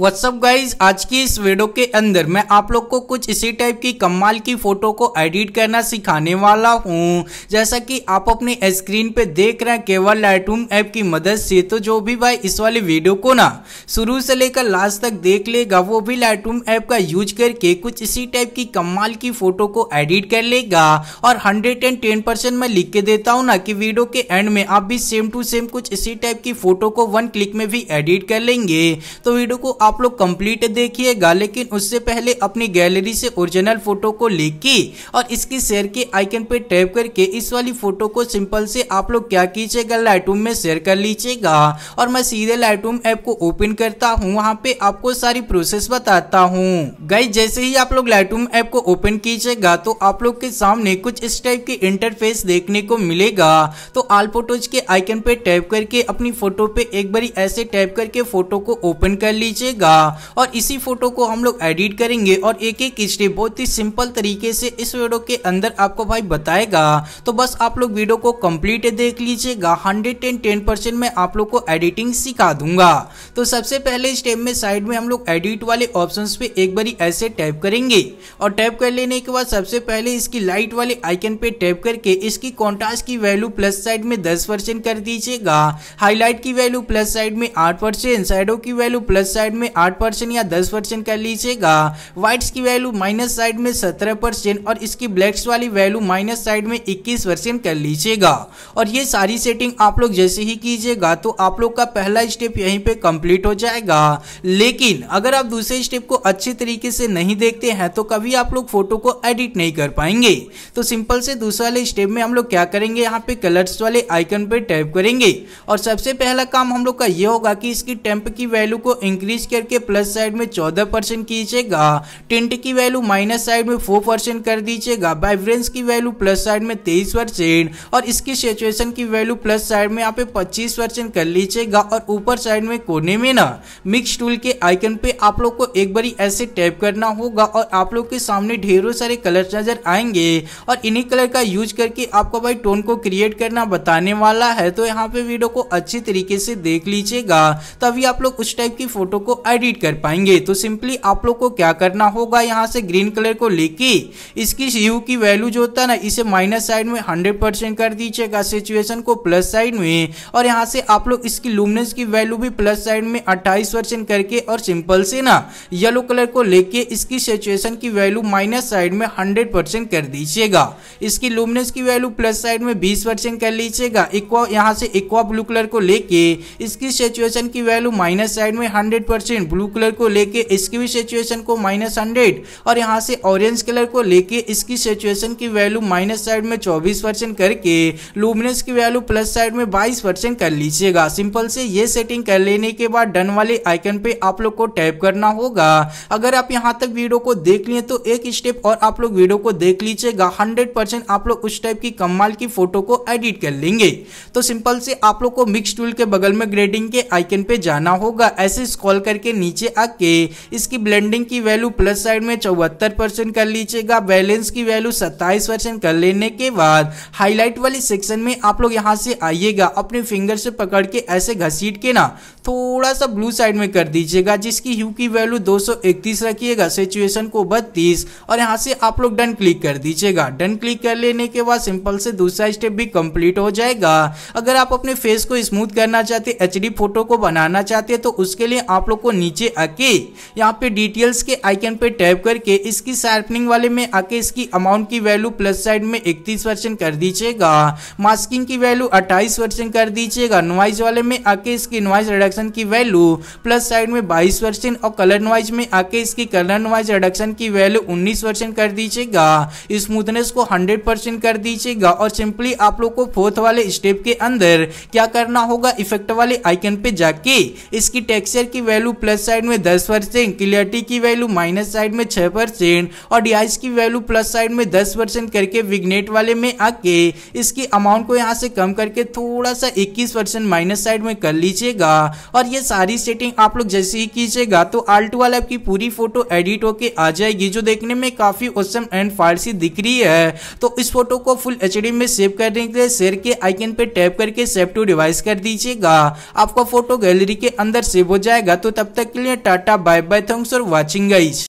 what's up guys आज की इस वीडियो के अंदर मैं आप लोग को कुछ इसी टाइप की कमाल की फोटो को एडिट करना सिखाने वाला हूँ जैसा कि आप अपने स्क्रीन पे देख रहे हैं केवल लाइटरूम ऐप की मदद से तो जो भी भाई इस वाले वीडियो को ना शुरू से लेकर लास्ट तक देख लेगा वो भी लाइटरूम ऐप का यूज करके कुछ इसी टाइप की कमाल की फोटो को एडिट कर लेगा और हंड्रेड एंड टेन परसेंट मैं लिख के देता हूँ ना कि वीडियो के एंड में आप भी सेम टू सेम कुछ इसी टाइप की फोटो को वन क्लिक में भी एडिट कर लेंगे तो वीडियो को आप लोग कंप्लीट देखिएगा लेकिन उससे पहले अपनी गैलरी से ओरिजिनल फोटो को लेके और इसकी शेयर के आइकन पे टैप करके इस वाली फोटो को सिंपल से आप लोग क्या कीजिएगा लाइटरूम में शेयर कर लीजिएगा और मैं सीधे लाइटरूम ऐप को ओपन करता हूँ वहाँ पे आपको सारी प्रोसेस बताता हूँ गई जैसे ही आप लोग लाइटरूम ऐप को ओपन कीजिएगा तो आप लोग के सामने कुछ इस टाइप के इंटरफेस देखने को मिलेगा तो आल फोटोज के आइकन पे टैप करके अपनी फोटो पे एक बारी ऐसे टैप करके फोटो को ओपन कर लीजिएगा रहेगा और इसी फोटो को हम लोग एडिट करेंगे और एक एक स्टेप बहुत ही सिंपल तरीके से इस वीडियो के अंदर आपको भाई बताएगा तो बस आप लोग वीडियो को कंप्लीट देख लीजिएगा हंड्रेड एंड टेन परसेंट मैं आप लोग को एडिटिंग सिखा दूंगा तो सबसे पहले स्टेप में साइड में हम लोग एडिट वाले ऑप्शन पे एक बारी ऐसे टैप करेंगे और टैप कर लेने के बाद सबसे पहले इसकी लाइट वाले आइकन पे टैप करके इसकी कॉन्ट्रास्ट की वैल्यू प्लस साइड में दस परसेंट कर दीजिएगा हाईलाइट की वैल्यू प्लस साइड में आठ परसेंट साइडो की वैल्यू प्लस साइड में आठ परसेंट या दस परसेंट कर लीजिएगा व्हाइट्स की वैल्यू माइनस साइड में सत्रह परसेंट और इसकी ब्लैक्स वाली वैल्यू माइनस साइड में इक्कीस परसेंट कर लीजिएगा और ये सारी सेटिंग आप लोग जैसे ही कीजिएगा तो आप लोग का पहला स्टेप यहीं पे कंप्लीट हो जाएगा लेकिन अगर आप दूसरे स्टेप को अच्छे तरीके से नहीं देखते हैं तो कभी आप लोग फोटो को एडिट नहीं कर पाएंगे तो सिंपल से दूसरे वाले स्टेप में हम लोग क्या करेंगे यहाँ पे कलर्स वाले आइकन पे टैप करेंगे और सबसे पहला काम हम लोग का ये होगा कि इसकी टेम्प की वैल्यू को इंक्रीज स्केयर के प्लस साइड में चौदह परसेंट कीजिएगा टेंट की वैल्यू माइनस साइड में फोर परसेंट कर दीजिएगा वाइब्रेंस की वैल्यू प्लस साइड में तेईस परसेंट और इसकी सिचुएशन की वैल्यू प्लस साइड में आप पच्चीस परसेंट कर लीजिएगा और ऊपर साइड में कोने में ना मिक्स टूल के आइकन पे आप लोग को एक बारी ऐसे टैप करना होगा और आप लोग के सामने ढेरों सारे कलर नजर आएंगे और इन्हीं कलर का यूज करके आपको भाई टोन को क्रिएट करना बताने वाला है तो यहाँ पे वीडियो को अच्छी तरीके से देख लीजिएगा तभी आप लोग उस टाइप की फोटो को एडिट कर पाएंगे तो सिंपली आप लोग को क्या करना होगा यहाँ से ग्रीन कलर को लेके इसकी यू की वैल्यू जो होता है ना इसे माइनस साइड में हंड्रेड परसेंट कर दीजिएगा सिचुएशन को प्लस साइड में और यहाँ से आप लोग इसकी लूमनेस की वैल्यू भी प्लस साइड में अट्ठाईस परसेंट करके और सिंपल से ना येलो कलर को लेके इसकी सिचुएशन की वैल्यू माइनस साइड में हंड्रेड परसेंट कर दीजिएगा इसकी लूमनेस की वैल्यू प्लस साइड में बीस परसेंट कर लीजिएगा इक्वा यहाँ से इक्वा ब्लू कलर को लेके इसकी सिचुएशन की वैल्यू माइनस साइड में हंड्रेड परसेंट ब्लू कलर को लेके इसकी भी सिचुएशन को माइनस हंड्रेड और यहाँ से ऑरेंज कलर को लेके इसकी सिचुएशन की वैल्यू माइनस साइड में चौबीस परसेंट करके लूमिनस की वैल्यू प्लस साइड में बाईस परसेंट कर लीजिएगा सिंपल से ये सेटिंग कर लेने के बाद डन वाले आइकन पे आप लोग को टैप करना होगा अगर आप यहाँ तक वीडियो को देख लिए तो एक स्टेप और आप लोग वीडियो को देख लीजिएगा हंड्रेड आप लोग उस टाइप की कमाल की फोटो को एडिट कर लेंगे तो सिंपल से आप लोग को मिक्स टूल के बगल में ग्रेडिंग के आइकन पे जाना होगा ऐसे स्कॉल कर लेकर के नीचे आके इसकी ब्लेंडिंग की वैल्यू प्लस साइड में चौहत्तर परसेंट कर लीजिएगा बैलेंस की वैल्यू सत्ताईस परसेंट कर लेने के बाद हाईलाइट वाले सेक्शन में आप लोग यहाँ से आइएगा अपने फिंगर से पकड़ के ऐसे घसीट के ना थोड़ा सा ब्लू साइड में कर दीजिएगा जिसकी ह्यू की वैल्यू 231 रखिएगा सिचुएशन को बत्तीस और यहाँ से आप लोग डन क्लिक कर दीजिएगा डन क्लिक कर लेने के बाद सिंपल से दूसरा स्टेप भी कंप्लीट हो जाएगा अगर आप अपने फेस को स्मूथ करना चाहते एच फोटो को बनाना चाहते तो उसके लिए आप लोग को आपको नीचे आके यहाँ पे डिटेल्स के आइकन पे टैप करके इसकी शार्पनिंग वाले में आके इसकी अमाउंट की वैल्यू प्लस साइड में इकतीस परसेंट कर दीजिएगा मास्किंग की वैल्यू अट्ठाईस परसेंट कर दीजिएगा नॉइज वाले में आके इसकी नॉइज रिडक्शन की वैल्यू प्लस साइड में बाईस परसेंट और कलर नॉइज में आके इसकी कलर नॉइज रिडक्शन की वैल्यू उन्नीस परसेंट कर दीजिएगा स्मूथनेस को हंड्रेड परसेंट कर दीजिएगा और सिंपली आप लोग को फोर्थ वाले स्टेप के अंदर क्या करना होगा इफेक्ट वाले आइकन पे जाके इसकी टेक्सचर की वैल्यू प्लस साइड में दस परसेंट क्लियरिटी की वैल्यू माइनस साइड में छह परसेंट और डिवाइस की वैल्यू प्लस साइड में दस परसेंट करके विग्नेट वाले में आके इसके अमाउंट को यहाँ से कम करके थोड़ा सा इक्कीस परसेंट माइनस साइड में कर लीजिएगा और ये सारी सेटिंग आप लोग जैसे ही कीजिएगा तो आल्ट वाले आपकी पूरी फोटो एडिट होके आ जाएगी जो देखने में काफ़ी ओसम एंड फारसी दिख रही है तो इस फोटो को फुल एच में सेव करने के लिए शेयर के आइकन पे टैप करके सेव टू डिवाइस कर दीजिएगा आपका फोटो गैलरी के अंदर सेव हो जाएगा तो तब तब तक के लिए tata bye bye thanks for watching guys